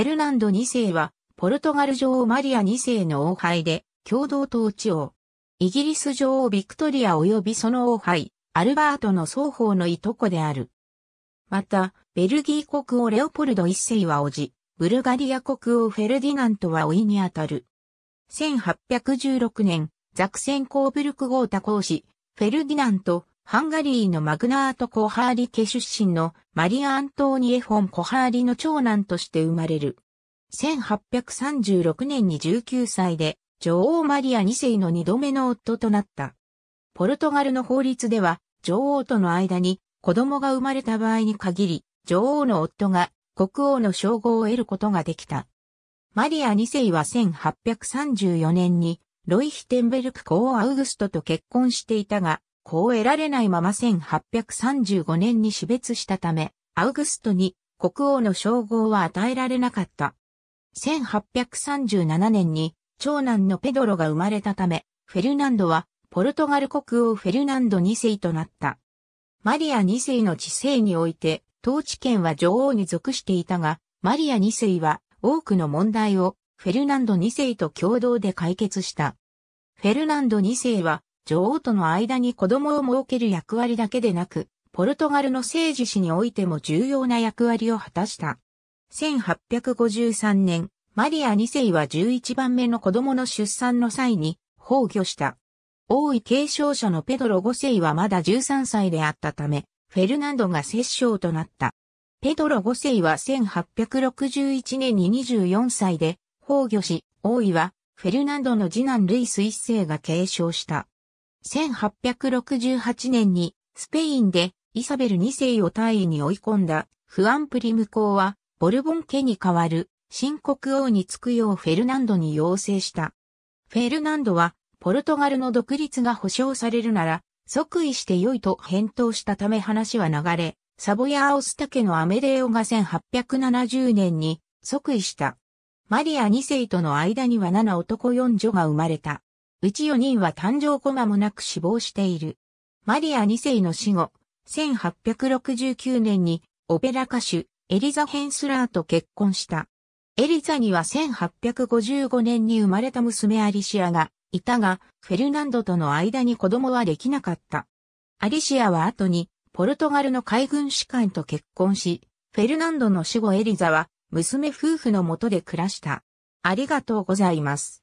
ェルナンド2世は、ポルトガル女王マリア2世の王輩で、共同統治王。イギリス女王ビクトリア及びその王牌、アルバートの双方のいとこである。また、ベルギー国王レオポルド1世はおじ、ブルガリア国王フェルディナントはいにあたる。1816年、ザクセンコーブルク号多公子、フェルディナント、ハンガリーのマグナート・コハーリ家出身のマリア・アントーニエ・フォン・コハーリの長男として生まれる。1836年に19歳で女王マリア2世の2度目の夫となった。ポルトガルの法律では女王との間に子供が生まれた場合に限り女王の夫が国王の称号を得ることができた。マリア2世は1834年にロイヒテンベルク皇アウグストと結婚していたが、子を得られないまま1835年に死別したため、アウグストに国王の称号は与えられなかった。1837年に長男のペドロが生まれたため、フェルナンドはポルトガル国王フェルナンド2世となった。マリア2世の治世において、統治権は女王に属していたが、マリア2世は多くの問題をフェルナンド2世と共同で解決した。フェルナンド2世は女王との間に子供を設ける役割だけでなく、ポルトガルの政治史においても重要な役割を果たした。1853年、マリア2世は11番目の子供の出産の際に崩御した。王位継承者のペドロ5世はまだ13歳であったため、フェルナンドが摂政となった。ペドロ5世は1861年に24歳で崩御し、王位はフェルナンドの次男ルイス1世が継承した。1868年にスペインでイサベル2世を大位に追い込んだフアンプリム公はボルボン家に代わる新国王に就くようフェルナンドに要請した。フェルナンドはポルトガルの独立が保障されるなら即位して良いと返答したため話は流れ、サボヤ・アオスタ家のアメレオが1870年に即位した。マリア2世との間には7男4女が生まれた。うち4人は誕生後間もなく死亡している。マリア2世の死後、1869年にオペラ歌手エリザ・ヘンスラーと結婚した。エリザには1855年に生まれた娘アリシアがいたが、フェルナンドとの間に子供はできなかった。アリシアは後にポルトガルの海軍士官と結婚し、フェルナンドの死後エリザは娘夫婦のもとで暮らした。ありがとうございます。